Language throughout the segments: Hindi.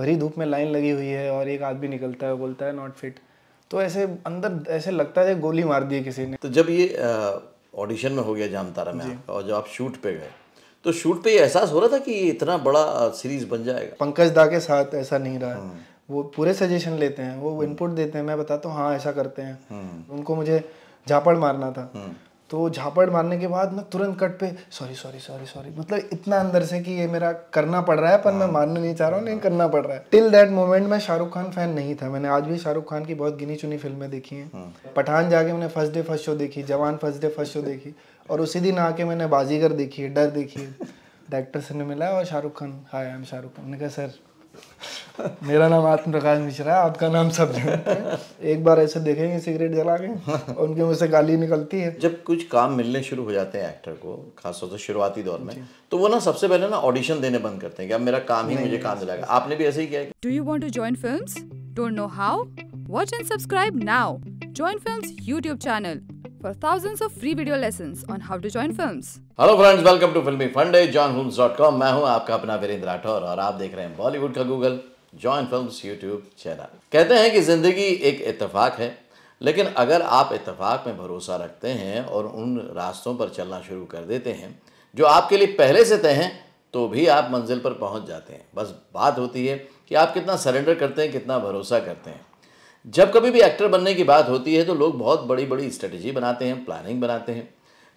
भरी धूप में लाइन लगी हुई है और एक आदमी निकलता है बोलता है नॉट फिट तो ऐसे अंदर ऐसे लगता है गोली मार दी किसी ने तो जब ये ऑडिशन में हो गया जामतारा में और जब आप शूट पे गए तो शूट पे एहसास हो रहा था कि ये इतना बड़ा सीरीज बन जाएगा पंकज दा के साथ ऐसा नहीं रहा हम्म। वो पूरे सजेशन लेते हैं वो इनपुट हम्म। देते हैं मैं बताता हूँ हाँ ऐसा करते हैं हम्म। उनको मुझे झापड़ मारना था तो झापड़ मारने के बाद मैं तुरंत कट पे सॉरी सॉरी सॉरी सॉरी मतलब इतना अंदर से कि ये मेरा करना पड़ रहा है पर मैं हाँ। मानना नहीं चाह रहा हूँ लेकिन करना पड़ रहा है टिल दैट मोमेंट मैं शाहरुख खान फैन नहीं था मैंने आज भी शाहरुख खान की बहुत गिनी चुनी फिल्में देखी हैं हाँ। पठान जाके मैंने फर्स्ट डे फर्स्ट शो देखी जवान फर्स्ट डे फर्स्ट शो देखी और उसी दिन आके मैंने बाजीगर देखी डर देखी डायरेक्टर से मिला और Shahrukh Khan hi I am Shahrukh Khan ने कहा सर मेरा नाम आत्म प्रकाश मिश्रा है आपका नाम सब है। एक बार ऐसे देखेंगे सिगरेट जला के उनके मुँह से गाली निकलती है जब कुछ काम मिलने शुरू हो जाते हैं एक्टर को खासतौर से शुरुआती दौर में तो वो ना सबसे पहले ना ऑडिशन देने बंद करते हैं कि अब मेरा काम ही मुझे काम दिलाएगा आपने भी ऐसे ही किया do you want to join film don't know how watch and subscribe now join film YouTube channel for thousands of free video lessons on how to join films. Hello hello friends welcome to फिल्मी फंडे johnfilms.com मैं हूं आपका अपना वीरेंद्र राठौर और आप देख रहे हैं बॉलीवुड का Google John films YouTube channel कहते हैं कि ज़िंदगी एक इतफाक है लेकिन अगर आप इतफाक में भरोसा रखते हैं और उन रास्तों पर चलना शुरू कर देते हैं जो आपके लिए पहले से तय हैं तो भी आप मंजिल पर पहुंच जाते हैं बस बात होती है कि आप कितना सरेंडर करते हैं कितना भरोसा करते हैं जब कभी भी एक्टर बनने की बात होती है तो लोग बहुत बड़ी बड़ी स्ट्रेटजी बनाते हैं प्लानिंग बनाते हैं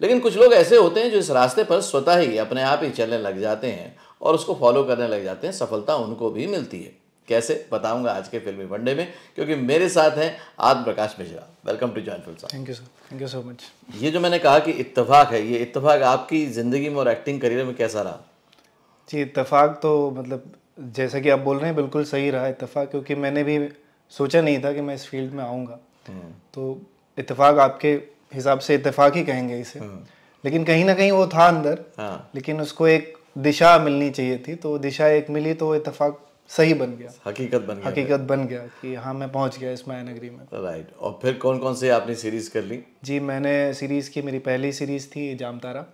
लेकिन कुछ लोग ऐसे होते हैं जो इस रास्ते पर स्वतः ही अपने आप ही चलने लग जाते हैं और उसको फॉलो करने लग जाते हैं सफलता उनको भी मिलती है कैसे बताऊंगा आज के फिल्मी वनडे में क्योंकि मेरे साथ हैं Atma Prakash Mishra welcome to join film thank you sir thank you so much ये जो मैंने कहा कि इतफाक है ये इतफाक आपकी ज़िंदगी में और एक्टिंग करियर में कैसा रहा जी इतफाक तो मतलब जैसा कि आप बोल रहे हैं बिल्कुल सही रहा इतफाक क्योंकि मैंने भी सोचा नहीं था कि मैं इस फील्ड में आऊँगा हम्म। तो इतफाक आपके हिसाब से इतफाक ही कहेंगे इसे हम्म। लेकिन कहीं ना कहीं वो था अंदर हाँ। लेकिन उसको एक दिशा मिलनी चाहिए थी तो दिशा एक मिली तो इतफाक सही बन गया हकीकत बन गया हकीकत बन गया कि हाँ मैं पहुंच गया इस माया नगरी में राइट और फिर कौन कौन से आपने सीरीज कर ली जी मैंने सीरीज की मेरी पहली सीरीज थी जामतारा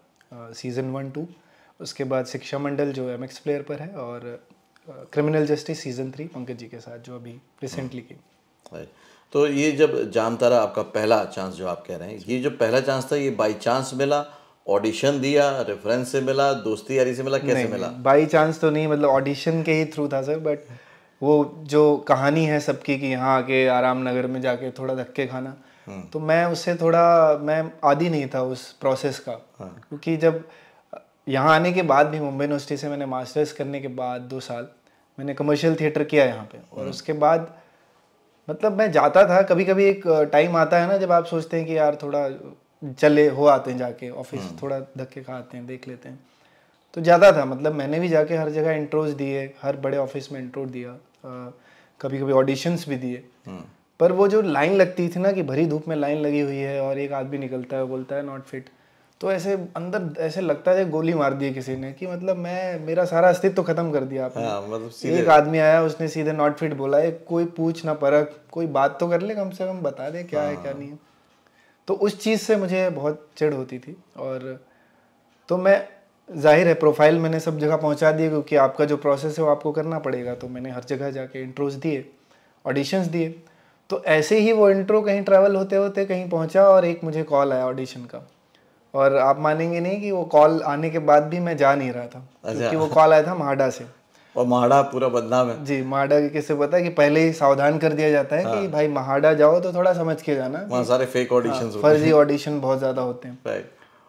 सीजन वन टू उसके बाद शिक्षा मंडल जो एम एक्स प्लेयर पर है और criminal justice season three Pankaj ji के साथ जो अभी रिसेंटली की तो ये जब जामतारा आपका पहला चांस जो आप कह रहे हैं ये जो पहला चांस था ये बाई चांस मिला ऑडिशन दिया रेफरेंस से मिला दोस्ती यारी से मिला कैसे नहीं, मिला बाई चांस तो नहीं मतलब ऑडिशन के ही थ्रू था सर बट वो जो कहानी है सबकी कि यहाँ आके आराम नगर में जाके थोड़ा धक्के खाना हम्म। तो मैं उससे थोड़ा मैं आदि नहीं था उस प्रोसेस का हाँ। क्योंकि जब यहाँ आने के बाद भी मुंबई यूनिवर्सिटी से मैंने मास्टर्स करने के बाद दो साल मैंने कमर्शियल थिएटर किया यहाँ पे और हम्म। उसके बाद मतलब मैं जाता था कभी कभी एक टाइम आता है ना जब आप सोचते हैं कि यार थोड़ा चले हो आते हैं जाके ऑफिस हम्म। थोड़ा धक्के खाते हैं देख लेते हैं तो ज़्यादा था मतलब मैंने भी जाके हर जगह इंट्रोज दिए हर बड़े ऑफिस में इंट्रो दिया आ, कभी कभी ऑडिशंस भी दिए हम्म। पर वो जो लाइन लगती थी ना कि भरी धूप में लाइन लगी हुई है और एक आदमी निकलता है बोलता है नॉट फिट तो ऐसे अंदर ऐसे लगता है गोली मार दी किसी ने कि मतलब मैं मेरा सारा अस्तित्व तो खत्म कर दिया आपने हाँ, मतलब सीधे एक आदमी आया उसने सीधे नॉट फिट बोला एक कोई पूछ ना परख कोई बात तो कर ले कम से कम बता दे क्या हाँ, है क्या हाँ। नहीं है तो उस चीज़ से मुझे बहुत चिड़ होती थी और तो मैं जाहिर है प्रोफाइल मैंने सब जगह पहुंचा दी क्योंकि आपका जो प्रोसेस है वो आपको करना पड़ेगा तो मैंने हर जगह जाके इंट्रोज दिए ऑडिशंस दिए तो ऐसे ही वो इंट्रो कहीं ट्रैवल होते होते कहीं पहुंचा और एक मुझे कॉल आया ऑडिशन का और आप मानेंगे नहीं कि वो कॉल आने के बाद भी मैं जा नहीं रहा था अच्छा। क्योंकि वो कॉल आया था माडा से और माडा पूरा बदनाम है जी के किससे पता है कि पहले ही सावधान कर दिया जाता है हाँ। कि भाई महाडा जाओ तो थोड़ा समझ के जाना वहाँ सारे फेक ऑडिशन हाँ, फर्जी ऑडिशन बहुत ज़्यादा होते हैं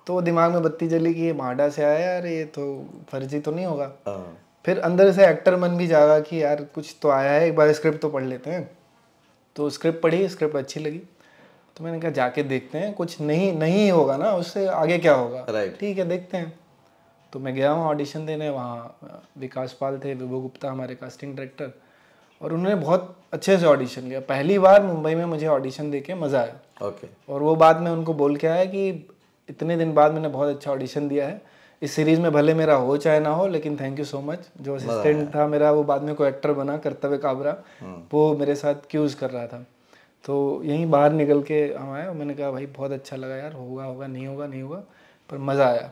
तो वो दिमाग में बत्ती जली कि ये माडा से आया यार ये तो फर्जी तो नहीं होगा हाँ। फिर अंदर से एक्टर मन भी जागा कि यार कुछ तो आया है एक बार स्क्रिप्ट तो पढ़ लेते हैं तो स्क्रिप्ट पढ़ी स्क्रिप्ट अच्छी लगी तो मैंने कहा जाके देखते हैं कुछ नहीं नहीं होगा ना उससे आगे क्या होगा राइट ठीक है देखते हैं तो मैं गया हूँ ऑडिशन देने वहाँ विकास पाल थे विभो गुप्ता हमारे कास्टिंग डायरेक्टर और उन्होंने बहुत अच्छे से ऑडिशन लिया पहली बार मुंबई में मुझे ऑडिशन दे के मज़ा आया ओके और वो बाद में उनको बोल के आया कि इतने दिन बाद मैंने बहुत अच्छा ऑडिशन दिया है इस सीरीज में भले मेरा हो चाहे ना हो लेकिन थैंक यू सो मच जो असिस्टेंट था मेरा वो बाद में कोई एक्टर बना कर्तव्य काबरा हम्म। वो मेरे साथ क्यूज कर रहा था तो यहीं बाहर निकल के हम आए और मैंने कहा भाई बहुत अच्छा लगा यार होगा होगा नहीं होगा नहीं होगा पर मज़ा आया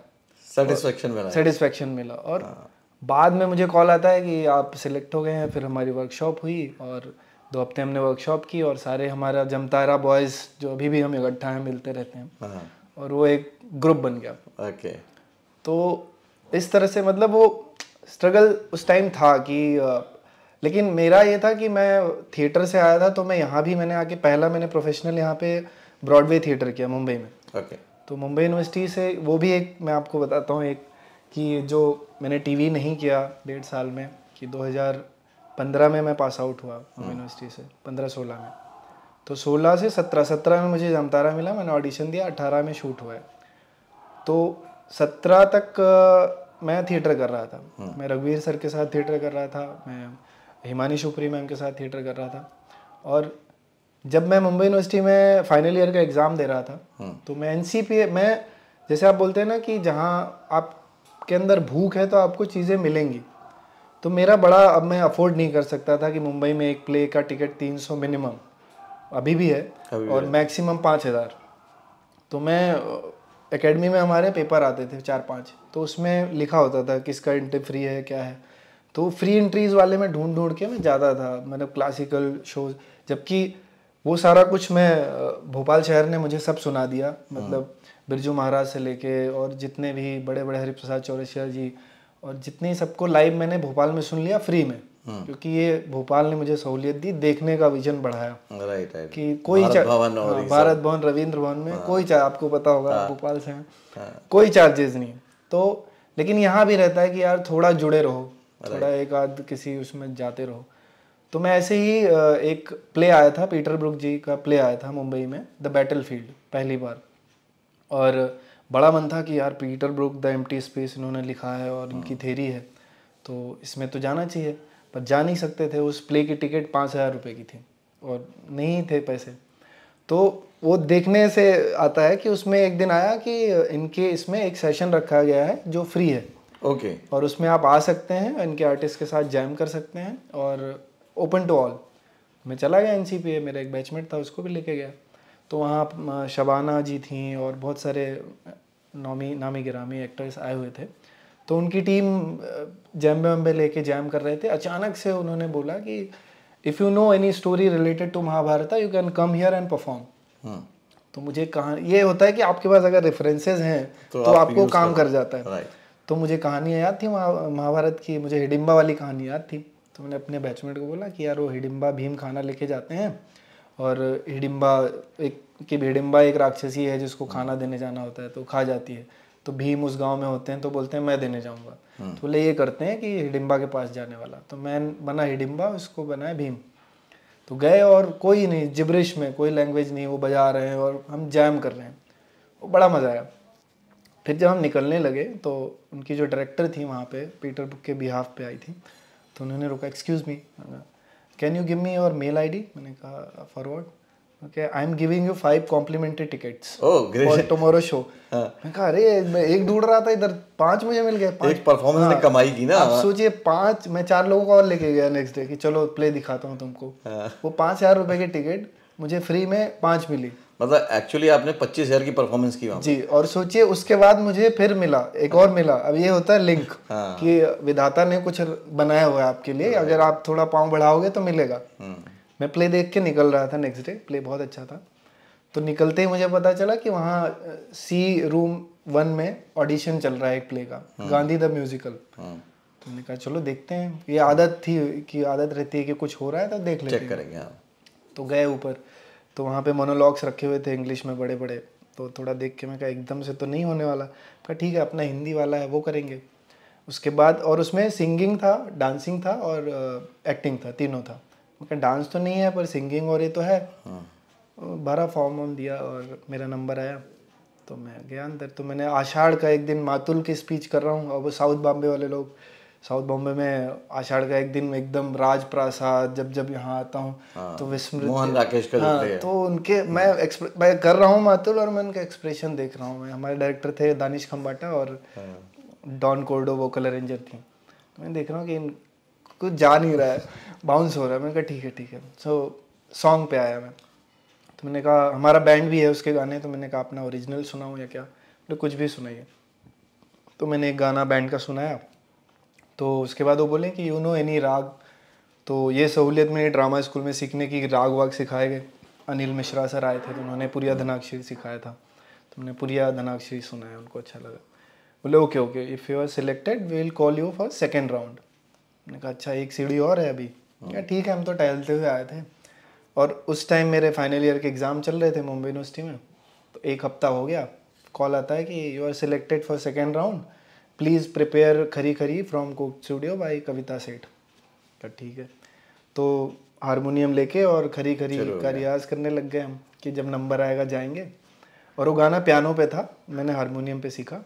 सेटिस्फेक्शन मिला सेटिस्फेक्शन मिला और हाँ। बाद में मुझे कॉल आता है कि आप सिलेक्ट हो गए हैं फिर हमारी वर्कशॉप हुई और दो हफ्ते हमने वर्कशॉप की और सारे हमारा जमतारा बॉयज़ जो अभी भी हम इकट्ठा हैं मिलते रहते हैं हाँ। और वो एक ग्रुप बन गया ओके तो इस तरह से मतलब वो स्ट्रगल उस टाइम था कि लेकिन मेरा ये था कि मैं थिएटर से आया था तो मैं यहाँ भी मैंने आके पहला मैंने प्रोफेशनल यहाँ पे ब्रॉडवे थिएटर किया मुंबई में ओके okay. तो मुंबई यूनिवर्सिटी से वो भी एक मैं आपको बताता हूँ एक कि जो मैंने टीवी नहीं किया डेढ़ साल में कि 2015 में मैं पास आउट हुआ मुंबई यूनिवर्सिटी hmm. से पंद्रह सोलह में तो सोलह से सत्रह सत्रह में मुझे जमतारा मिला मैंने ऑडिशन दिया अट्ठारह में शूट हुआ है तो सत्रह तक मैं थिएटर कर रहा था hmm. मैं रघुवीर सर के साथ थिएटर कर रहा था मैं हिमानी शुपरी मैम के साथ थिएटर कर रहा था और जब मैं मुंबई यूनिवर्सिटी में फाइनल ईयर का एग्ज़ाम दे रहा था हाँ। तो मैं एन मैं जैसे आप बोलते हैं ना कि जहाँ आपके अंदर भूख है तो आपको चीज़ें मिलेंगी तो मेरा बड़ा अब मैं अफोर्ड नहीं कर सकता था कि मुंबई में एक प्ले का टिकट 300 मिनिमम अभी भी है अभी और मैक्सिमम पाँच हज़ार तो मैं एकेडमी uh, में हमारे पेपर आते थे चार पाँच तो उसमें लिखा होता था किसका इंटर फ्री है क्या है तो फ्री एंट्रीज वाले में ढूंढ ढूंढ के मैं ज़्यादा था मतलब क्लासिकल शोज जबकि वो सारा कुछ मैं भोपाल शहर ने मुझे सब सुना दिया मतलब हाँ। बिरजू महाराज से लेके और जितने भी बड़े बड़े हरिप्रसाद चौरसिया जी और जितने सबको लाइव मैंने भोपाल में सुन लिया फ्री में हाँ। क्योंकि ये भोपाल ने मुझे सहूलियत दी देखने का विजन बढ़ाया राइट कि कोई भारत भवन हाँ, भारत भवन रविंद्र भवन में कोई चार आपको पता होगा भोपाल से कोई चार्जेस नहीं तो लेकिन यहाँ भी रहता है कि यार थोड़ा जुड़े रहो थोड़ा एक आध किसी उसमें जाते रहो तो मैं ऐसे ही एक प्ले आया था पीटर ब्रुक जी का प्ले आया था मुंबई में द बैटल फील्ड पहली बार और बड़ा मन था कि यार पीटर ब्रुक द एम स्पेस इन्होंने लिखा है और हाँ। इनकी थेरी है तो इसमें तो जाना चाहिए पर जा नहीं सकते थे उस प्ले की टिकट पाँच हज़ार रुपये की थी और नहीं थे पैसे तो वो देखने से आता है कि उसमें एक दिन आया कि इनके इसमें एक सेशन रखा गया है जो फ्री है ओके okay. और उसमें आप आ सकते हैं इनके आर्टिस्ट के साथ जैम कर सकते हैं और ओपन टू ऑल मैं चला गया एन मेरा एक बैचमेट था उसको भी लेके गया तो वहाँ शबाना जी थी और बहुत सारे नामी नामी गिरामी एक्टर्स आए हुए थे तो उनकी टीम जैम्बे वम्बे लेके जैम कर रहे थे अचानक से उन्होंने बोला कि if you know any story related to Mahabharata you can come here and perform तो मुझे कहा ये होता है कि आपके पास अगर रेफरेंसेज हैं तो, तो आप आपको काम कर जाता है तो मुझे कहानियाँ याद थी महाभारत की मुझे हिडिम्बा वाली कहानी याद थी तो मैंने अपने बैचमेट को बोला कि यार वो हिडिम्बा भीम खाना लेके जाते हैं और हिडिम्बा एक कि हिडिम्बा एक राक्षसी है जिसको खाना देने जाना होता है तो खा जाती है तो भीम उस गांव में होते हैं तो बोलते हैं मैं देने जाऊंगा हम्म। तो बोले ये करते हैं कि हिडिम्बा के पास जाने वाला तो मैं बना हिडिम्बा उसको बनाए भीम तो गए और कोई नहीं जिब्रिश में कोई लैंग्वेज नहीं वो बजा रहे हैं और हम जैम कर रहे हैं वो बड़ा मज़ा आया फिर जब हम निकलने लगे तो उनकी जो डायरेक्टर थी वहाँ पे पीटर बुक के बिहाफ पे आई थी तो उन्होंने रोका excuse me can you give me your mail I D मैंने कहा forward okay I am giving you five complimentary tickets for tomorrow show मैं कहा अरे मैं एक ढूंढ रहा था इधर पांच मुझे मिल गए एक परफॉर्मेंस ने हाँ। कमाई की ना आप सोचिए पांच मैं चार लोगों को और लेके गया नेक्स्ट डे कि चलो प्ले दिखाता हूँ तुमको हाँ। वो पाँच हजार रुपये के टिकट मुझे फ्री में पाँच मिली मतलब एक्चुअली आपने पच्चीस हज़ार की परफॉर्मेंस की जी और सोचिए उसके बाद मुझे फिर मिला एक और मिला अब ये होता है लिंक हाँ। कि विधाता ने कुछ बनाया हुआ है आपके लिए अगर आप थोड़ा पाँव बढ़ाओगे तो मिलेगा हम्म। मैं प्ले देख के निकल रहा था नेक्स्ट डे प्ले बहुत अच्छा था तो निकलते ही मुझे पता चला कि वहाँ सी रूम वन में ऑडिशन चल रहा है एक प्ले का गांधी द म्यूजिकल तो मैंने कहा चलो देखते हैं ये आदत थी कि आदत रहती है कि कुछ हो रहा है तो देख लेते चेक करेंगे हाँ। तो गए ऊपर तो वहाँ पे मोनोलॉग्स रखे हुए थे इंग्लिश में बड़े बड़े तो थोड़ा देख के मैं कहा एकदम से तो नहीं होने वाला कहा ठीक है अपना हिंदी वाला है वो करेंगे उसके बाद और उसमें सिंगिंग था डांसिंग था और एक्टिंग था तीनों था मैं डांस तो नहीं है पर सिंगिंग और ये तो है भरा फॉर्म वॉर्म दिया और मेरा नंबर आया तो मैं गया अंदर तो मैंने आषाढ़ का एक दिन मातुल की स्पीच कर रहा हूँ और वो साउथ बॉम्बे वाले लोग साउथ बॉम्बे में आषाढ़ का एक दिन एकदम राजप्रासाद जब जब यहाँ आता हूँ हाँ, तो विस्मृत मोहन राकेश का हाँ, तो उनके मैं मैं कर रहा हूँ मातुल और मैं उनका एक्सप्रेशन देख रहा हूँ मैं हमारे डायरेक्टर थे दानिश खम्बाटा और हाँ। डॉन कोर्डो वो कलर अरेंजर थी तो मैं देख रहा हूँ कि इन कुछ जा नहीं रहा है बाउंस हो रहा है मैंने कहा ठीक है ठीक है सो सॉन्ग पे आया मैं तो मैंने कहा हमारा बैंड भी है उसके गाने तो मैंने कहा अपना ओरिजिनल सुनाऊँ या क्या मैंने कुछ भी सुनाइए तो मैंने एक गाना बैंड का सुनाया तो उसके बाद वो बोले कि यू नो एनी राग तो ये सहूलियत मेरी ड्रामा स्कूल में सीखने की राग वाग सिखाए गए अनिल मिश्रा सर आए थे तो उन्होंने पुरिया धनाक्षरी सिखाया था तो हमने पुरिया धनाक्षरी सुनाया उनको अच्छा लगा बोले okay okay if you are selected we will call you for second round मैंने कहा अच्छा एक सीढ़ी और है अभी क्या हाँ। ठीक है हम तो टहलते हुए आए थे और उस टाइम मेरे फाइनल ईयर के एग्ज़ाम चल रहे थे मुंबई यूनिवर्सिटी में तो एक हफ्ता हो गया कॉल आता है कि you are selected for second round please prepare Khari Khari from Coke studio by Kavita Seth ठीक है तो हारमोनियम लेके और खरी खरी का रियाज करने लग गए हम कि जब नंबर आएगा जाएंगे और वो गाना पियानो पे था मैंने हारमोनियम पे सीखा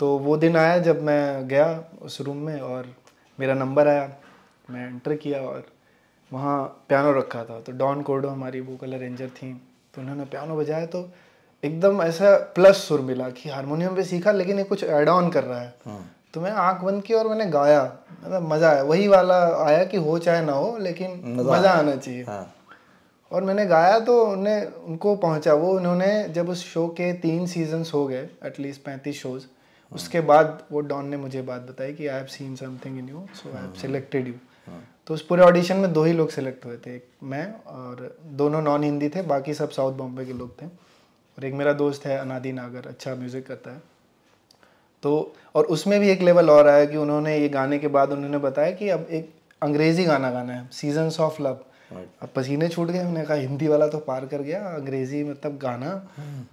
तो वो दिन आया जब मैं गया उस रूम में और मेरा नंबर आया मैं एंटर किया और वहाँ पियानो रखा था तो डॉन कोडो हमारी वोकल अरेंजर थी तो उन्होंने पियानो बजाया तो एकदम ऐसा प्लस सुर मिला कि हारमोनियम पे सीखा लेकिन ये कुछ एड ऑन कर रहा है हाँ। तो मैं आंख बंद की और मैंने गाया मतलब मजा आया वही वाला आया कि हो चाहे ना हो लेकिन मजा आना चाहिए हाँ। और मैंने गाया तो उन्हें उनको पहुंचा वो उन्होंने जब उस शो के तीन सीजन्स हो गए एटलीस्ट पैंतीस शोज हाँ। उसके बाद वो डॉन ने मुझे बात बताई कि I have seen something in you so I have selected you तो उस पूरे ऑडिशन में दो ही लोग सिलेक्ट हुए थे मैं और दोनों नॉन हिंदी थे बाकी सब साउथ बॉम्बे के लोग थे और एक मेरा दोस्त है अनादि नागर अच्छा म्यूज़िक करता है तो और उसमें भी एक लेवल और आया कि उन्होंने ये गाने के बाद उन्होंने बताया कि अब एक अंग्रेज़ी गाना गाना है सीजन्स ऑफ लव अब पसीने छूट गए उन्होंने कहा हिंदी वाला तो पार कर गया अंग्रेज़ी मतलब गाना हम्म।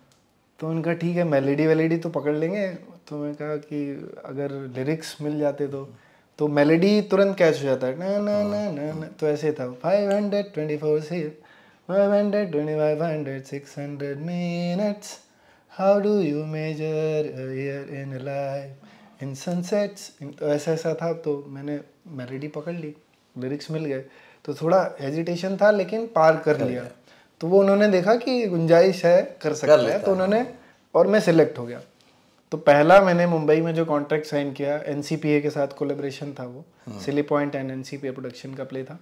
तो उनका ठीक है मेलेडी वेलेडी तो पकड़ लेंगे तो मैं कहा कि अगर लिरिक्स मिल जाते तो तो मेलेडी तुरंत कैच हो जाता है ना ना ना ना, तो ऐसे था फाइव हंड्रेड ट्वेंटी फोर से 500, 2500, 600 minutes. How do you measure a year in a life? In sunsets. In, तो ऐसा ऐसा था तो मैंने मेलेडी पकड़ ली लिरिक्स मिल गए तो थोड़ा हेजिटेशन था लेकिन पार कर लिया तो वो उन्होंने देखा कि गुंजाइश है कर सकता है तो उन्होंने और मैं सिलेक्ट हो गया तो पहला मैंने मुंबई में जो कॉन्ट्रैक्ट साइन किया एन के साथ कोलेब्रेशन था वो silly point and an production का प्ले था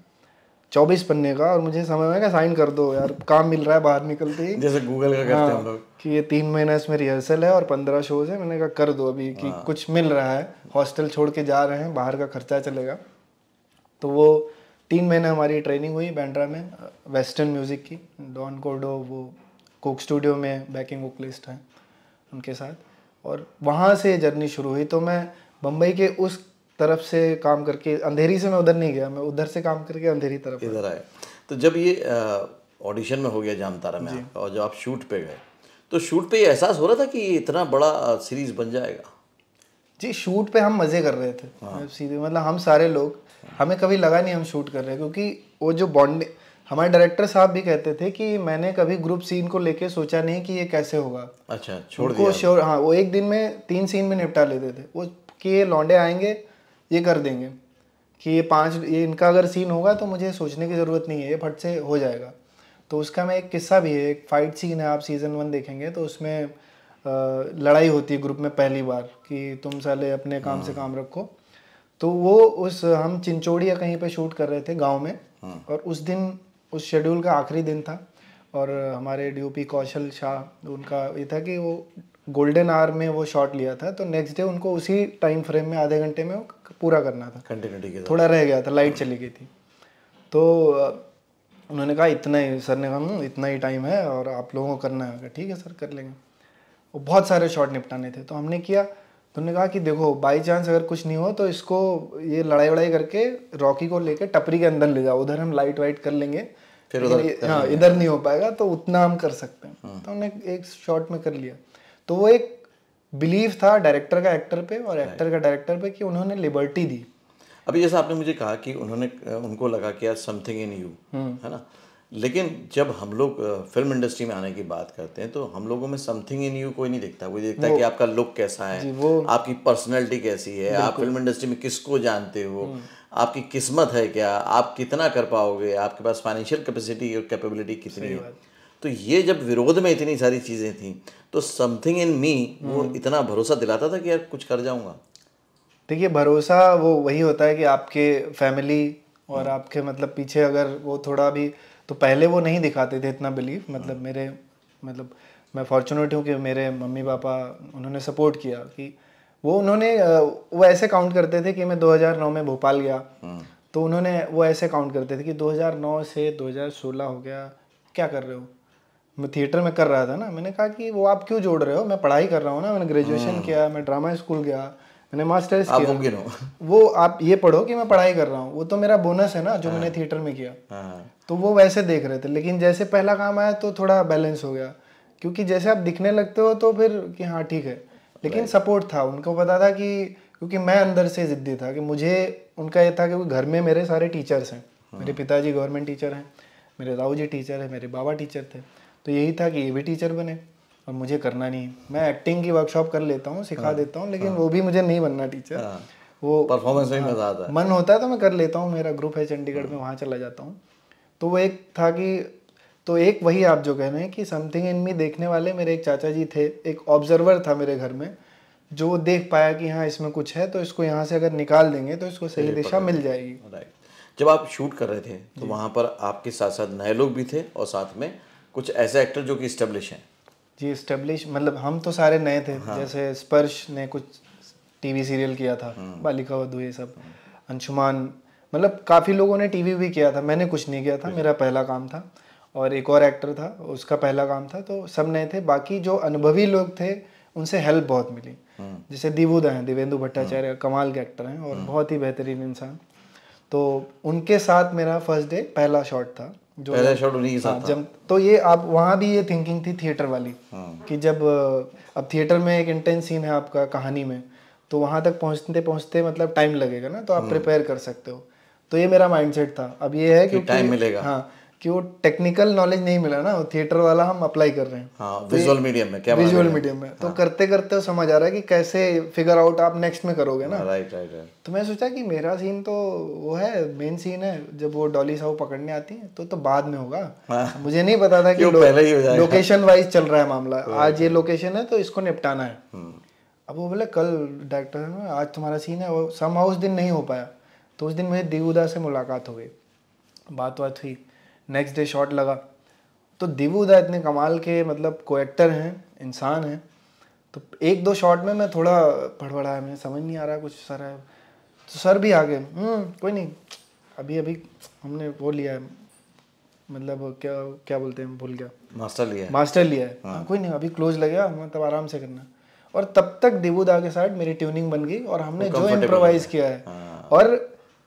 चौबीस पन्ने का और मुझे समय में साइन कर दो यार काम मिल रहा है बाहर निकलते ही जैसे गूगल का करते हैं हम हाँ, लोग कि ये तीन महीना इसमें रिहर्सल है और पंद्रह शोज है मैंने कहा कर दो अभी कि हाँ। कुछ मिल रहा है हॉस्टल छोड़ के जा रहे हैं बाहर का खर्चा चलेगा तो वो तीन महीने हमारी ट्रेनिंग हुई बैंड्रा में वेस्टर्न म्यूज़िक की डॉन कोडो वो कोक स्टूडियो में बैकिंग वोकलिस्ट हैं उनके साथ और वहाँ से जर्नी शुरू हुई तो मैं बम्बई के उस तरफ से काम करके अंधेरी से मैं उधर नहीं गया मैं उधर से काम करके अंधेरी तरफ इधर आए तो जब ये ऑडिशन में हो गया जामतारा में और जब आप शूट पे गए तो शूट पे ये एहसास हो रहा था कि ये इतना बड़ा सीरीज बन जाएगा जी शूट पे हम मज़े कर रहे थे हाँ। सीधे मतलब हम सारे लोग हमें कभी लगा नहीं हम शूट कर रहे हैं क्योंकि वो जो बॉन्ड हमारे डायरेक्टर साहब भी कहते थे कि मैंने कभी ग्रुप सीन को लेके सोचा नहीं कि ये कैसे होगा अच्छा छोड़ दिया श्योर हाँ वो एक दिन में तीन सीन में निपटा लेते थे वो कि ये लौंडे आएंगे ये कर देंगे कि ये पाँच ये इनका अगर सीन होगा तो मुझे सोचने की ज़रूरत नहीं है ये फट से हो जाएगा तो उसका मैं एक किस्सा भी है एक फाइट सीन है आप सीज़न वन देखेंगे तो उसमें लड़ाई होती है ग्रुप में पहली बार कि तुम साले अपने काम से हाँ। काम रखो तो वो उस हम चिंचोड़ी या कहीं पे शूट कर रहे थे गांव में हाँ। और उस दिन उस शेड्यूल का आखिरी दिन था और हमारे डीओपी कौशल शाह उनका ये था कि वो गोल्डन आवर में वो शॉट लिया था तो नेक्स्ट डे उनको उसी टाइम फ्रेम में आधे घंटे में पूरा करना था कंटिन्यूटी थोड़ा रह गया था लाइट चली गई थी तो उन्होंने कहा इतना ही सर ने कहा हम्म, इतना ही टाइम है और आप लोगों को करना है ठीक है सर कर लेंगे वो बहुत सारे शॉट निपटाने थे तो हमने किया तो उन्होंने कहा कि देखो बाई चांस अगर कुछ नहीं हो तो इसको ये लड़ाई वड़ाई करके रॉकी को लेके टपरी के अंदर ले जाओ उधर हम लाइट वाइट कर लेंगे फिर उधर हाँ इधर नहीं हो पाएगा तो उतना हम कर सकते हैं हाँ। तो हमने एक शॉट में कर लिया तो वो एक बिलीव था डायरेक्टर का एक्टर पे और एक्टर का डायरेक्टर पे कि उन्होंने लिबर्टी दी अभी जैसा आपने मुझे कहा कि उन्होंने उनको लगा कि आज समथिंग इन यू है ना लेकिन जब हम लोग फिल्म इंडस्ट्री में आने की बात करते हैं तो हम लोगों में समथिंग इन यू कोई नहीं देखता वो देखता है कि आपका लुक कैसा है वो आपकी पर्सनैलिटी कैसी है आप फिल्म इंडस्ट्री में किसको जानते हो हम्म। आपकी किस्मत है क्या आप कितना कर पाओगे आपके पास फाइनेंशियल कैपेसिटी और कैपेबिलिटी कितनी है तो ये जब विरोध में इतनी सारी चीज़ें थी तो समथिंग इन मी वो हम्म। इतना भरोसा दिलाता था कि यार कुछ कर जाऊँगा देखिए भरोसा वो वही होता है कि आपके फैमिली और हम्म। आपके मतलब पीछे अगर वो थोड़ा भी तो पहले वो नहीं दिखाते थे इतना बिलीव हम्म। मतलब मेरे मतलब मैं फॉर्चुनेट हूँ कि मेरे मम्मी पापा उन्होंने सपोर्ट किया कि वो उन्होंने वो ऐसे काउंट करते थे कि मैं 2009 में भोपाल गया तो उन्होंने वो ऐसे काउंट करते थे कि 2009 से 2016 हो गया क्या कर रहे हो मैं थिएटर में कर रहा था ना मैंने कहा कि वो आप क्यों जोड़ रहे हो मैं पढ़ाई कर रहा हूँ ना मैंने ग्रेजुएशन हम्म। किया मैं ड्रामा स्कूल गया मैंने मास्टर्स किया वो आप ये पढ़ो कि मैं पढ़ाई कर रहा हूँ वो तो मेरा बोनस है ना जो मैंने थिएटर हाँ। में किया हाँ। तो वो वैसे देख रहे थे लेकिन जैसे पहला काम आया तो थोड़ा बैलेंस हो गया क्योंकि जैसे आप दिखने लगते हो तो फिर कि हाँ ठीक है लेकिन सपोर्ट था उनको पता था कि क्योंकि मैं अंदर से ज़िद्दी था कि मुझे उनका ये था कि घर में मेरे सारे टीचर्स हैं मेरे हाँ। पिताजी गवर्नमेंट टीचर हैं मेरे दाऊ जी टीचर हैं मेरे बाबा टीचर थे तो यही था कि ये भी टीचर बने और मुझे करना नहीं मैं एक्टिंग की वर्कशॉप कर लेता हूँ सिखा हाँ। देता हूँ लेकिन हाँ। वो भी मुझे नहीं बनना टीचर हाँ। वो परफॉर्मेंस हाँ, मजा आता है मन होता है तो मैं कर लेता हूँ मेरा ग्रुप है चंडीगढ़ में वहाँ चला जाता हूँ तो वो एक था कि तो एक वही आप जो कह रहे हैं कि समथिंग इन मी देखने वाले मेरे एक चाचा जी थे एक ऑब्जर्वर था मेरे घर में जो देख पाया कि हाँ इसमें कुछ है तो इसको यहाँ से अगर निकाल देंगे तो इसको सही दिशा मिल जाएगी राइट जब आप शूट कर रहे थे तो वहाँ पर आपके साथ साथ नए लोग भी थे और साथ में कुछ ऐसे एक्टर जो कि इस्टेब्लिश हैं जी इस्टेब्लिश मतलब हम तो सारे नए थे हाँ। जैसे स्पर्श ने कुछ टीवी सीरियल किया था हाँ। बालिका वधु ये सब अंशुमान मतलब काफ़ी लोगों ने टीवी भी किया था मैंने कुछ नहीं किया था मेरा पहला काम था और एक और एक्टर था उसका पहला काम था तो सब नए थे बाकी जो अनुभवी लोग थे उनसे हेल्प बहुत मिली हाँ। जैसे दिवुदा हैं दिवेंदु भट्टाचार्य हाँ। कमाल के एक्टर हैं और बहुत ही बेहतरीन इंसान तो उनके साथ मेरा फर्स्ट डे पहला शॉट था पहले शॉट उन्हीं के साथ जब तो ये आप वहाँ भी ये थिंकिंग थी थिएटर वाली हाँ। कि जब अब थिएटर में एक इंटेंस सीन है आपका कहानी में तो वहाँ तक पहुँचते पहुँचते मतलब टाइम लगेगा ना तो आप प्रिपेयर हम्म। कर सकते हो तो ये मेरा माइंडसेट था अब ये है कि टाइम मिलेगा हाँ कि वो टेक्निकल नॉलेज नहीं मिला ना थिएटर वाला हम अप्लाई कर रहे हैं विजुअल हाँ, मीडियम में क्या विजुअल मीडियम में तो हाँ। करते करते समझ आ रहा है कि कैसे फिगर आउट आप नेक्स्ट में करोगे ना राइट राइट राइट तो मैं सोचा कि मेरा सीन तो वो है मेन सीन है जब वो डॉली साहू पकड़ने आती है तो तो बाद में होगा हाँ। मुझे नहीं पता था कि पहले ही हो जाएगा लोकेशन वाइज चल रहा है मामला आज ये लोकेशन है तो इसको निपटाना है हम्म। अब वो बोले कल डायरेक्टर आज तुम्हारा सीन है वो सम उस दिन नहीं हो पाया तो उस दिन मुझे देवदा से मुलाकात हो गई बात बात हुई नेक्स्ट डे शॉट लगा तो दिबू इतने कमाल के मतलब कोएक्टर हैं इंसान हैं तो एक दो शॉट में मैं थोड़ा है मुझे समझ नहीं आ रहा कुछ सर है तो सर भी आ गए हम्म, कोई नहीं अभी अभी हमने वो लिया है मतलब क्या क्या बोलते हैं भूल गया मास्टर लिया मास्टर लिया है हाँ।, हाँ। कोई नहीं अभी क्लोज लगेगा मतलब आराम से करना और तब तक दिबूदा के साथ मेरी ट्यूनिंग बन गई और हमने जो इम्प्रोवाइज किया है हाँ। और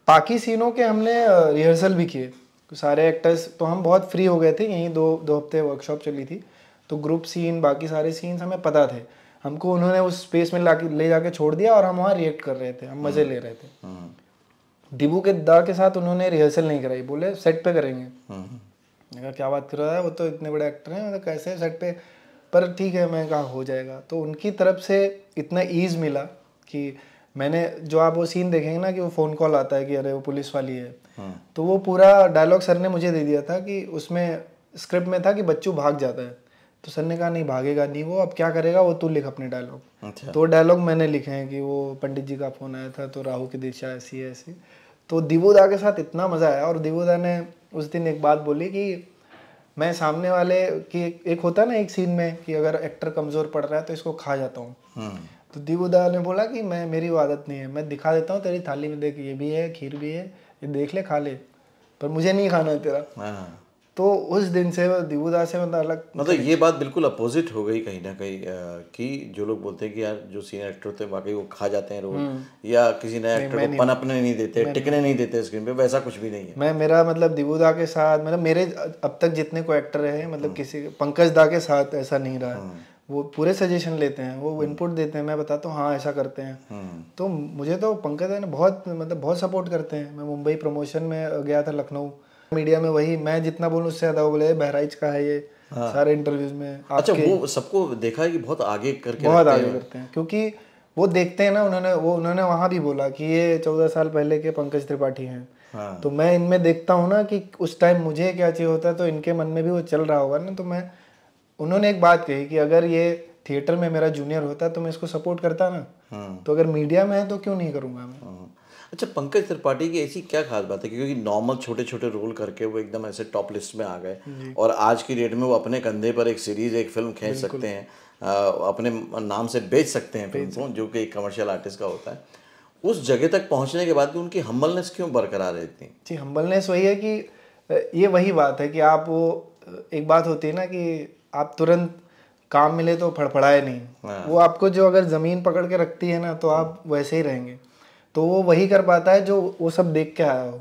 बाकी सीनों के हमने रिहर्सल भी किए तो सारे एक्टर्स तो हम बहुत फ्री हो गए थे यहीं दो दो हफ्ते वर्कशॉप चली थी तो ग्रुप सीन बाकी सारे सीन्स हमें पता थे हमको उन्होंने उस स्पेस में ला ले जाके छोड़ दिया और हम वहाँ रिएक्ट कर रहे थे हम मज़े हम्म। ले रहे थे डिबू हम्म। के दा के साथ उन्होंने रिहर्सल नहीं कराई बोले सेट पे करेंगे हम्म। कहा क्या बात कर रहा है वो तो इतने बड़े एक्टर हैं मतलब कैसे सेट पे पर ठीक है मैं कहा हो जाएगा तो उनकी तरफ से इतना ईज मिला कि मैंने जो आप वो सीन देखेंगे ना कि वो फ़ोन कॉल आता है कि अरे वो पुलिस वाली है तो वो पूरा डायलॉग सर ने मुझे दे दिया था कि उसमें स्क्रिप्ट में था कि बच्चू भाग जाता है तो सर ने कहा नहीं भागेगा नहीं वो अब क्या करेगा वो तू लिख अपने डायलॉग अच्छा। तो डायलॉग मैंने लिखे हैं कि वो पंडित जी का फोन आया था तो राहु की दिशा ऐसी है ऐसी तो दिवोदा के साथ इतना मज़ा आया और दिवोदा ने उस दिन एक बात बोली कि मैं सामने वाले की एक होता है ना एक सीन में कि अगर एक्टर कमज़ोर पड़ रहा है तो इसको खा जाता हूँ हम्म। तो दिवोदा ने बोला कि मैं मेरी आदत नहीं है मैं दिखा देता हूँ तेरी थाली में देख ये भी है खीर भी है ये देख ले खा ले पर मुझे नहीं खाना है तेरा हाँ। तो उस दिन से दीबूदा से मतलब अलग मतलब ये बात बिल्कुल अपोजिट हो गई कहीं ना कहीं कि जो लोग बोलते हैं कि यार जो सीनियर एक्टर होते हैं वाकई वो खा जाते हैं रोल हम्म। या किसी नए एक्टर को पनपने नहीं देते टिकने नहीं देते स्क्रीन पे वैसा कुछ भी नहीं है मैं मेरा मतलब दीबूदा के साथ मतलब मेरे अब तक जितने को एक्टर रहे मतलब हम्म। किसी पंकज दा के साथ ऐसा नहीं रहा हम्म। वो पूरे सजेशन लेते हैं वो इनपुट हम्म। देते हैं मैं बताता हूँ हाँ ऐसा करते हैं हम्म। तो मुझे तो पंकज ने बहुत मतलब बहुत सपोर्ट करते हैं मैं मुंबई प्रमोशन में गया था लखनऊ मीडिया में वही मैं जितना बोलूँ उससे ज़्यादा वो बोले बहराइच का है ये हाँ। सारे इंटरव्यूज में अच्छा वो सबको देखा है कि बहुत आगे करके बहुत आगे करते हैं क्योंकि वो देखते हैं ना उन्होंने वो उन्होंने वहाँ भी बोला कि ये चौदह साल पहले के पंकज त्रिपाठी हैं हाँ। तो मैं इनमें देखता हूँ ना कि उस टाइम मुझे क्या चाहिए होता है तो इनके मन में भी वो चल रहा होगा ना तो मैं उन्होंने एक बात कही कि अगर ये थिएटर में मेरा जूनियर होता तो मैं इसको सपोर्ट करता ना हाँ। तो अगर मीडिया में है तो क्यों नहीं करूँगा मैं हाँ। अच्छा पंकज त्रिपाठी की ऐसी क्या खास बात है क्योंकि नॉर्मल छोटे छोटे रोल करके वो एकदम ऐसे टॉप लिस्ट में आ गए और आज की डेट में वो अपने कंधे पर एक सीरीज एक फिल्म खेच सकते हैं आ, अपने नाम से बेच सकते हैं फिल्म को जो कि एक कमर्शियल आर्टिस्ट का होता है उस जगह तक पहुंचने के बाद भी उनकी हम्बलनेस क्यों बरकरार है जी हम्बलनेस वही है कि ये वही बात है कि आप वो एक बात होती है ना कि आप तुरंत काम मिले तो फड़फड़ाए नहीं हाँ। वो आपको जो अगर ज़मीन पकड़ के रखती है ना तो आप वैसे ही रहेंगे तो वो वही कर पाता है जो वो सब देख के आया हो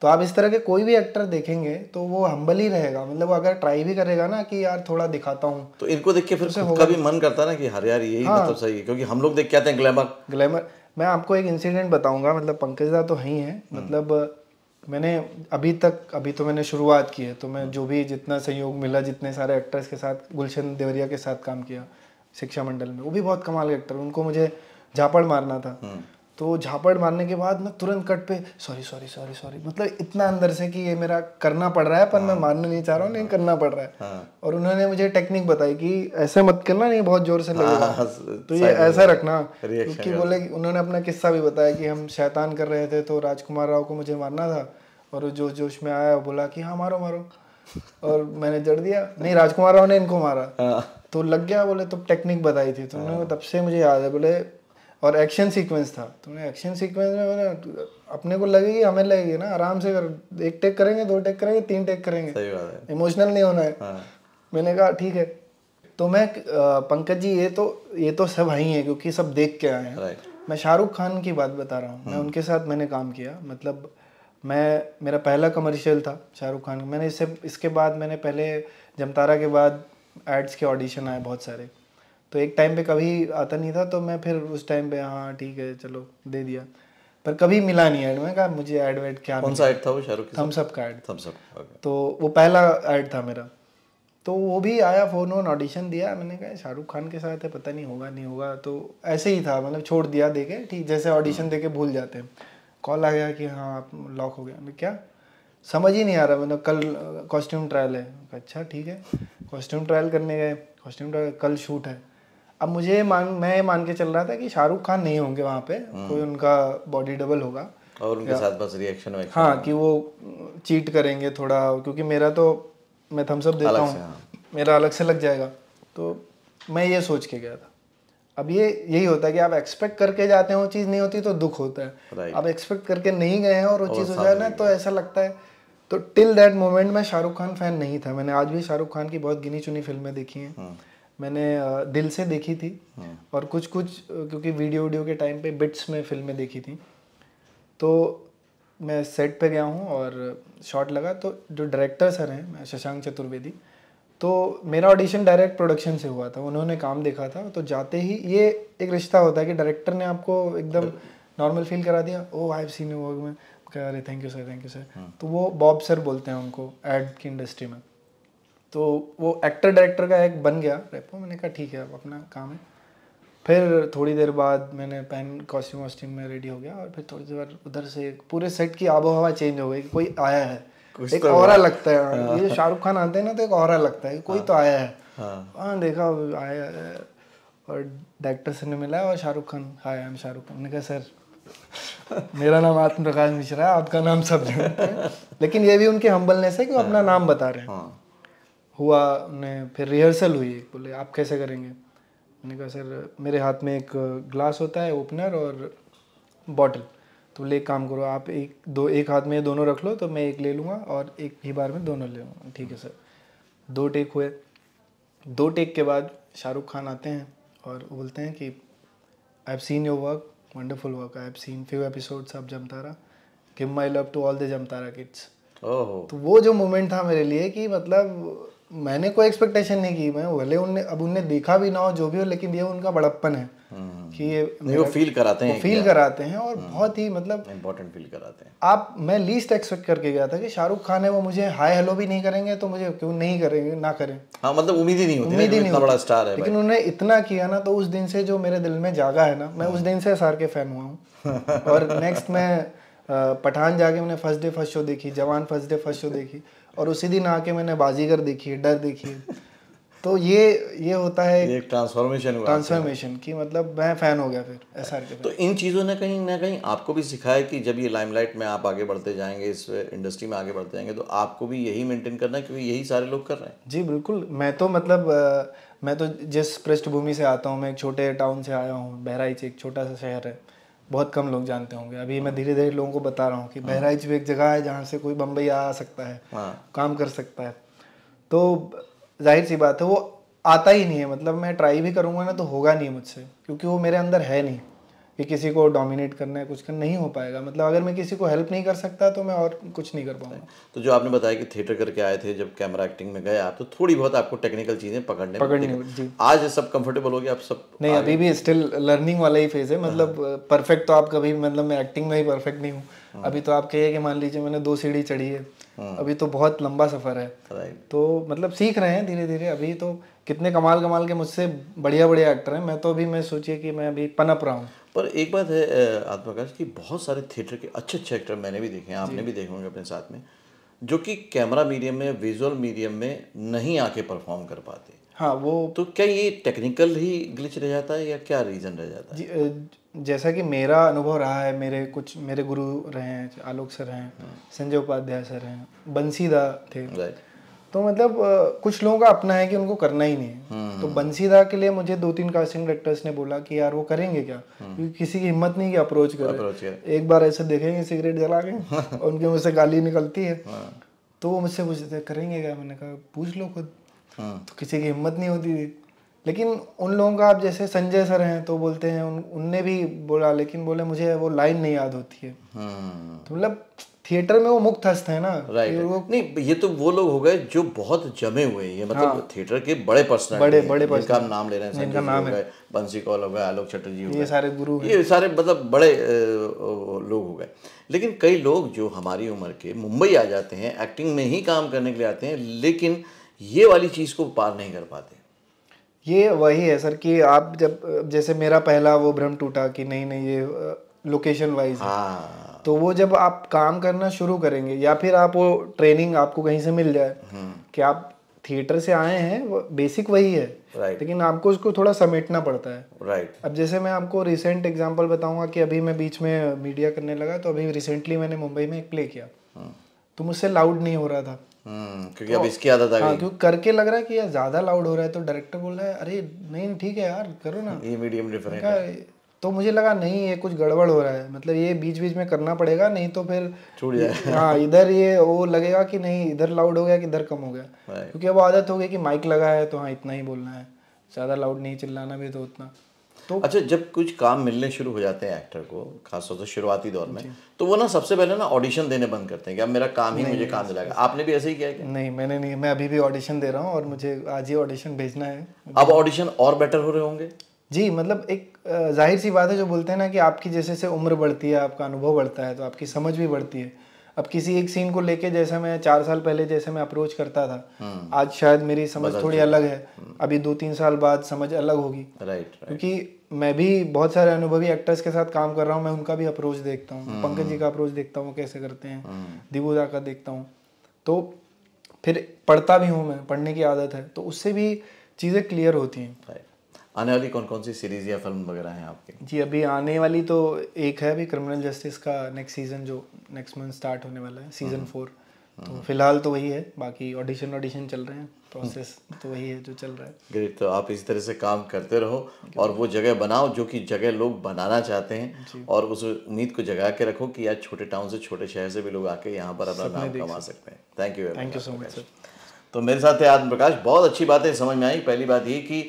तो आप इस तरह के कोई भी एक्टर देखेंगे तो वो हम्बल ही रहेगा मतलब वो अगर ट्राई भी करेगा ना कि यार थोड़ा दिखाता हूँ तो इनको देख के फिर से होगा भी मन करता ना कि हर यार यही हाँ, मतलब सही है क्योंकि हम लोग देख के आते हैं ग्लैमर ग्लैमर मैं आपको एक इंसिडेंट बताऊंगा मतलब पंकजदा तो है ही है हम्म। मतलब मैंने अभी तक अभी तो मैंने शुरुआत की है तो मैं जो भी जितना सहयोग मिला जितने सारे एक्टर्स के साथ गुलशन देवरिया के साथ काम किया शिक्षा मंडल में वो भी बहुत कमाल के एक्टर उनको मुझे झापड़ मारना था हम्म। तो झापड़ मारने के बाद मैं तुरंत कट पे सॉरी सॉरी सॉरी सॉरी मतलब इतना अंदर से कि ये मेरा करना पड़ रहा है पर मैं हाँ। मानना नहीं चाह रहा हूँ नहीं करना पड़ रहा है हाँ। और उन्होंने मुझे टेक्निक बताई कि ऐसे मत करना नहीं बहुत जोर से लगेगा हाँ, तो ये ऐसा रखना क्योंकि बोले उन्होंने अपना किस्सा भी बताया कि हम शैतान कर रहे थे तो राजकुमार राव को मुझे मारना था और जोश जोश में आया बोला कि हाँ मारो मारो और मैंने जड़ दिया नहीं राजकुमार राव ने इनको मारा तो लग गया बोले तो टेक्निक बताई थी तो उन्होंने तब से मुझे याद है बोले और एक्शन सीक्वेंस था तुमने एक्शन सीक्वेंस में मैंने अपने को लगेगी हमें लगेगी ना आराम से कर एक टेक करेंगे दो टेक करेंगे तीन टेक करेंगे सही बात है इमोशनल नहीं होना है हाँ। मैंने कहा ठीक है तो मैं पंकज जी ये तो ये तो सब आई हैं क्योंकि सब देख के आए हैं मैं शाहरुख खान की बात बता रहा हूँ मैं हाँ। उनके साथ मैंने काम किया मतलब मैं मेरा पहला कमर्शियल था शाहरुख खान मैंने इससे इसके बाद मैंने पहले जमतारा के बाद एड्स के ऑडिशन आए बहुत सारे तो एक टाइम पे कभी आता नहीं था तो मैं फिर उस टाइम पे हाँ ठीक है चलो दे दिया पर कभी मिला नहीं ऐड में कहा मुझे ऐड वेड क्या कौन सा ऐड था वो शाहरुख थम्स अप का ऐड थम्स अप तो वो पहला ऐड था मेरा तो वो भी आया फ़ोन वोन ऑडिशन दिया मैंने कहा शाहरुख खान के साथ है पता नहीं होगा नहीं होगा तो ऐसे ही था मतलब छोड़ दिया दे के ठीक जैसे ऑडिशन हाँ। दे के भूल जाते हैं कॉल आ गया कि हाँ आप लॉक हो गया मैं क्या समझ ही नहीं आ रहा मतलब कल कॉस्ट्यूम ट्रायल है अच्छा ठीक है कॉस्ट्यूम ट्रायल करने गए कॉस्ट्यूम ट्रायल कल शूट है अब मुझे मान मैं मान के चल रहा था कि शाहरुख खान नहीं होंगे वहाँ पे हम्म। कोई उनका बॉडी डबल होगा और उनके साथ बस रिएक्शन हाँ कि वो चीट करेंगे थोड़ा क्योंकि मेरा तो मैं थम्सअप देता हूँ हाँ। मेरा अलग से लग जाएगा तो मैं ये सोच के गया था अब ये यही होता है कि आप एक्सपेक्ट करके जाते हैं वो चीज़ नहीं होती तो दुख होता है आप एक्सपेक्ट करके नहीं गए हैं और वो चीज़ हो जाए ना तो ऐसा लगता है तो टिल दैट मोमेंट मैं शाहरुख खान फैन नहीं था मैंने आज भी शाहरुख खान की बहुत गिनी चुनी फिल्में देखी हैं हम्म। मैंने दिल से देखी थी हाँ। और कुछ कुछ क्योंकि वीडियो वीडियो के टाइम पे बिट्स में फिल्में देखी थी तो मैं सेट पे गया हूँ और शॉट लगा तो जो डायरेक्टर सर हैं शशांक चतुर्वेदी तो मेरा ऑडिशन डायरेक्ट प्रोडक्शन से हुआ था उन्होंने काम देखा था तो जाते ही ये एक रिश्ता होता है कि डायरेक्टर ने आपको एकदम नॉर्मल फील करा दिया ओ आई सीन वर्क में अरे thank you sir thank you sir तो वो बॉब सर बोलते हैं उनको एड की इंडस्ट्री में तो वो एक्टर डायरेक्टर का एक बन गया रेपो मैंने कहा ठीक है अब अपना काम है फिर थोड़ी देर बाद मैंने पैन कॉस्ट्यूम वॉस्ट्यूम में रेडी हो गया और फिर थोड़ी देर बाद उधर से पूरे सेट की आबो हवा चेंज हो गई कोई आया है तो एक तो और लगता है हाँ। ये हाँ। शाहरुख खान आते हैं ना तो एक और लगता है कोई हाँ। तो आया है हाँ, हाँ देखा आया है और डायरेक्टर से ने मिला और Shahrukh Khan hi I am Shahrukh Khan ने कहा सर मेरा नाम आत्मप्रकाश मिश्रा है आपका नाम सब लेकिन ये भी उनके हम्बलनेस है कि वो हाँ। अपना नाम बता रहे हैं हुआ उन्हें फिर रिहर्सल हुई बोले आप कैसे करेंगे मैंने कहा सर मेरे हाथ में एक ग्लास होता है ओपनर और बॉटल तो बोले एक काम करो आप एक दो एक हाथ में दोनों रख लो तो मैं एक ले लूँगा और एक ही बार में दोनों ले लूँगा ठीक है सर दो टेक हुए दो टेक के बाद शाहरुख खान आते हैं और बोलते हैं कि I have seen your work wonderful work I have seen few episodes of Jamtara give my love to all the Jamtara kids तो वो जो मोमेंट था मेरे लिए कि मतलब मैंने कोई एक्सपेक्टेशन नहीं की मैं भले उनने अब उनने देखा भी ना हो जो भी हो लेकिन ये उनका बड़प्पन है हम्म। कि ये नहीं वो फील कराते हैं फील कराते हैं और हम्म। बहुत ही मतलब इम्पोर्टेंट फील कराते हैं आप मैं लीस्ट एक्सपेक्ट करके गया था कि शाहरुख खान है वो मुझे हाय हेलो भी नहीं करेंगे तो मुझे क्यों नहीं करेंगे ना करें हाँ मतलब उम्मीद ही नहीं होती उम्मीद ही नहीं बड़ा स्टार है लेकिन उन्होंने इतना किया ना तो उस दिन से जो मेरे दिल में जागा है ना मैं उस दिन से सार के फैन हुआ हूँ और नेक्स्ट मैं पठान जाके मैंने फर्स्ट डे फर्स्ट शो देखी जवान फर्स्ट डे फर्स्ट शो देखी और उसी दिन आके मैंने बाजीगर देखी है डर देखी तो ये ये होता है एक ट्रांसफॉर्मेशन ट्रांसफॉर्मेशन की मतलब मैं फ़ैन हो गया फिर एस आर के तो इन चीज़ों ने कहीं ना कहीं आपको भी सिखाया कि जब ये लाइमलाइट में आप आगे बढ़ते जाएंगे इस इंडस्ट्री में आगे बढ़ते जाएंगे तो आपको भी यही मेंटेन करना है क्योंकि यही सारे लोग कर रहे हैं जी बिल्कुल मैं तो मतलब मैं तो जिस पृष्ठभूमि से आता हूँ मैं एक छोटे टाउन से आया हूँ बहराइच एक छोटा सा शहर है बहुत कम लोग जानते होंगे अभी मैं हाँ। धीरे धीरे लोगों को बता रहा हूँ कि हाँ। बहराइच भी एक जगह है जहाँ से कोई बम्बई आ सकता है हाँ। काम कर सकता है तो जाहिर सी बात है वो आता ही नहीं है मतलब मैं ट्राई भी करूँगा ना तो होगा नहीं मुझसे क्योंकि वो मेरे अंदर है नहीं कि किसी को डोमिनेट करना है कुछ करना नहीं हो पाएगा मतलब अगर मैं किसी को हेल्प नहीं कर सकता तो मैं और कुछ नहीं कर पाऊंगा तो जो आपने बताया कि थिएटर करके आए थे जब कैमरा एक्टिंग में गए आप तो थोड़ी बहुत आपको टेक्निकल चीज़ें पकड़ने पकड़ने आज सब कंफर्टेबल हो गया आप सब नहीं अभी भी स्टिल लर्निंग वाला ही फेज है हाँ। मतलब परफेक्ट तो आप कभी मतलब मैं एक्टिंग में ही परफेक्ट नहीं हूँ हाँ। अभी तो आप कहिए कि मान लीजिए मैंने दो सीढ़ी चढ़ी है हाँ। अभी तो बहुत लंबा सफ़र है तो मतलब सीख रहे हैं धीरे धीरे अभी तो कितने कमाल कमाल के मुझसे बढ़िया बढ़िया एक्टर हैं मैं तो अभी मैं सोचिए कि मैं अभी पनप रहा हूँ पर एक बात है आत्माकाश कि बहुत सारे थिएटर के अच्छे अच्छे एक्टर मैंने भी देखे हैं आपने भी देखे होंगे अपने साथ में जो कि कैमरा मीडियम में विजुअल मीडियम में नहीं आके परफॉर्म कर पाते हाँ वो तो क्या ये टेक्निकल ही ग्लिच रह जाता है या क्या रीज़न रह जाता है जैसा कि मेरा अनुभव रहा है मेरे कुछ मेरे गुरु रहे हैं आलोक सर हैं हाँ। संजय उपाध्याय सर हैं बंसीदा थे राइट तो मतलब कुछ लोगों का अपना है कि उनको करना ही नहीं है हम्म। तो बंसीदा के लिए मुझे दो तीन कास्टिंग डायरेक्टर्स ने बोला कि यार वो करेंगे क्या हम्म। क्योंकि किसी की हिम्मत नहीं कि अप्रोच करे अप्रोच एक बार ऐसे देखेंगे सिगरेट जला के और उनके मुझसे गाली निकलती है हाँ। तो वो मुझसे पूछते करेंगे क्या मैंने कहा पूछ लो खुद हाँ। तो किसी की हिम्मत नहीं होती थी लेकिन उन लोगों का आप जैसे संजय सर हैं तो बोलते हैं उनने भी बोला लेकिन बोले मुझे वो लाइन नहीं याद होती है हाँ। तो मतलब थिएटर में वो मुक्त हस्त है ना राइट right. नहीं ये तो वो लोग हो गए जो बहुत जमे हुए हैं मतलब हाँ। थिएटर के बड़े पर्सन बड़े बड़े पर्सन का नाम ले रहे हैं इनका नाम है बंसी कौल हो गए आलोक चटर्जी हो गए ये सारे गुरु ये सारे मतलब बड़े लोग हो गए लेकिन कई लोग जो हमारी उम्र के मुंबई आ जाते हैं एक्टिंग में ही काम करने के लिए आते हैं लेकिन ये वाली चीज़ को पार नहीं कर पाते ये वही है सर कि आप जब जैसे मेरा पहला वो भ्रम टूटा कि नहीं नहीं ये लोकेशन वाइज हाँ तो वो जब आप काम करना शुरू करेंगे या फिर आप वो ट्रेनिंग आपको कहीं से मिल जाए हम्म। कि आप थिएटर से आए हैं बेसिक वही है right. लेकिन आपको उसको थोड़ा समेटना पड़ता है राइट right. अब जैसे मैं आपको रिसेंट एग्जांपल बताऊंगा कि अभी मैं बीच में मीडिया करने लगा तो अभी रिसेंटली मैंने मुंबई में एक प्ले किया हम्म। तो मुझसे लाउड नहीं हो रहा था हम्म, क्योंकि तो, अब इसकी आदत आ हाँ, गई क्योंकि तो करके लग रहा है कि यार ज्यादा लाउड हो रहा है तो डायरेक्टर बोल रहा है अरे नहीं ठीक है यार करो ना ये मीडियम डिफरेंट है तो मुझे लगा नहीं ये कुछ गड़बड़ हो रहा है मतलब ये बीच बीच में करना पड़ेगा नहीं तो फिर छूट जाए हाँ इधर ये वो लगेगा कि नहीं इधर लाउड हो गया कि इधर कम हो गया क्योंकि अब आदत हो गई कि माइक लगा है तो हाँ इतना ही बोलना है ज़्यादा लाउड नहीं चिल्लाना भी तो उतना तो अच्छा जब कुछ काम मिलने शुरू हो जाते हैं एक्टर को खासतौर से शुरुआती दौर में तो वो ना सबसे पहले ना ऑडिशन देने बंद करते हैं कि अब मेरा काम ही मुझे काम दिलाएगा आपने भी ऐसे ही किया नहीं मैंने नहीं मैं अभी भी ऑडिशन दे रहा हूँ और मुझे आज ही ऑडिशन भेजना है अब ऑडिशन और बेटर हो रहे होंगे जी मतलब एक जाहिर सी बात है जो बोलते हैं ना कि आपकी जैसे जैसे उम्र बढ़ती है आपका अनुभव बढ़ता है तो आपकी समझ भी बढ़ती है अब किसी एक सीन को लेके जैसे मैं चार साल पहले जैसे मैं अप्रोच करता था हम्म। आज शायद मेरी समझ थोड़ी अलग है हम्म। अभी दो तीन साल बाद समझ अलग होगी राइट क्योंकि मैं भी बहुत सारे अनुभवी एक्टर्स के साथ काम कर रहा हूँ मैं उनका भी अप्रोच देखता हूँ हम्म। पंकज जी का अप्रोच देखता हूँ कैसे करते हैं दिबूदा का देखता हूँ तो फिर पढ़ता भी हूँ मैं पढ़ने की आदत है तो उससे भी चीज़ें क्लियर होती हैं आने वाली कौन कौन सी सीरीज या फिल्म वगैरह हैं आपके जी अभी आने वाली तो एक है अभी क्रिमिनल जस्टिस का नेक्स्ट सीज़न जो नेक्स्ट मंथ स्टार्ट होने वाला है सीज़न फोर हम्म। तो हम्म। फिलहाल तो वही है बाकी ऑडिशन ऑडिशन चल रहे हैं प्रोसेस हम्म। तो वही है जो चल रहा है ग्रेट तो आप इसी तरह से काम करते रहो और वो जगह बनाओ जो कि जगह लोग बनाना चाहते हैं और उस उम्मीद को जगा के रखो कि यार छोटे टाउन से छोटे शहर से भी लोग आके यहाँ पर अपना नाम कमा सकते हैं thank you thank you so much sir तो मेरे साथ थे आत्म प्रकाश बहुत अच्छी बातें समझ में आई पहली बात ये कि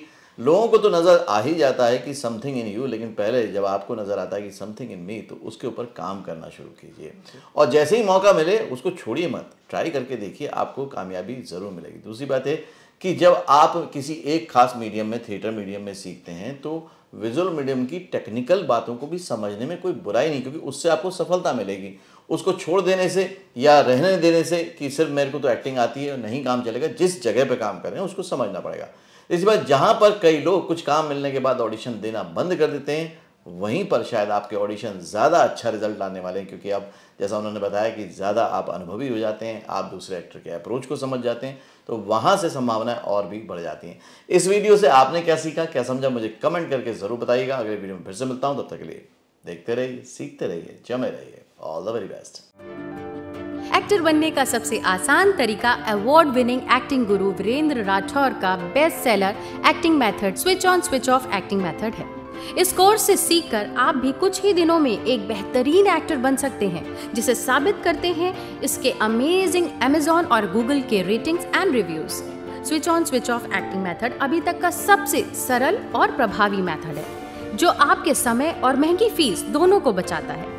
लोगों को तो नज़र आ ही जाता है कि समथिंग इन यू लेकिन पहले जब आपको नज़र आता है कि समथिंग इन मी तो उसके ऊपर काम करना शुरू कीजिए और जैसे ही मौका मिले उसको छोड़िए मत ट्राई करके देखिए आपको कामयाबी ज़रूर मिलेगी दूसरी बात है कि जब आप किसी एक खास मीडियम में थिएटर मीडियम में सीखते हैं तो विजुअल मीडियम की टेक्निकल बातों को भी समझने में कोई बुराई नहीं क्योंकि उससे आपको सफलता मिलेगी उसको छोड़ देने से या रहने देने से कि सिर्फ मेरे को तो एक्टिंग आती है और नहीं काम चलेगा जिस जगह पे काम कर रहे हैं उसको समझना पड़ेगा इसी बार जहाँ पर कई लोग कुछ काम मिलने के बाद ऑडिशन देना बंद कर देते हैं वहीं पर शायद आपके ऑडिशन ज़्यादा अच्छा रिजल्ट लाने वाले हैं क्योंकि अब जैसा उन्होंने बताया कि ज़्यादा आप अनुभवी हो जाते हैं आप दूसरे एक्टर के अप्रोच को समझ जाते हैं तो वहाँ से संभावनाएं और भी बढ़ जाती हैं इस वीडियो से आपने क्या सीखा क्या समझा मुझे कमेंट करके ज़रूर बताइएगा अगले वीडियो में फिर से मिलता हूँ तब तक के लिए देखते रहिए सीखते रहिए जमे रहिए all the very best actor बनने का सबसे आसान तरीका अवार्ड विनिंग एक्टिंग गुरु वीरेंद्र राठौर का best seller acting method switch on switch off acting method है इस कोर्स से सीखकर आप भी कुछ ही दिनों में एक बेहतरीन एक्टर बन सकते हैं जिसे साबित करते हैं इसके अमेजिंग अमेजोन और गूगल के ratings and reviews switch on switch off acting method अभी तक का सबसे सरल और प्रभावी मेथड है जो आपके समय और महंगी फीस दोनों को बचाता है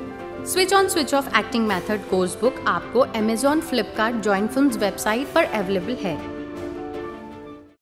switch on switch off acting method course book आपको Amazon Flipkart join film website पर अवेलेबल है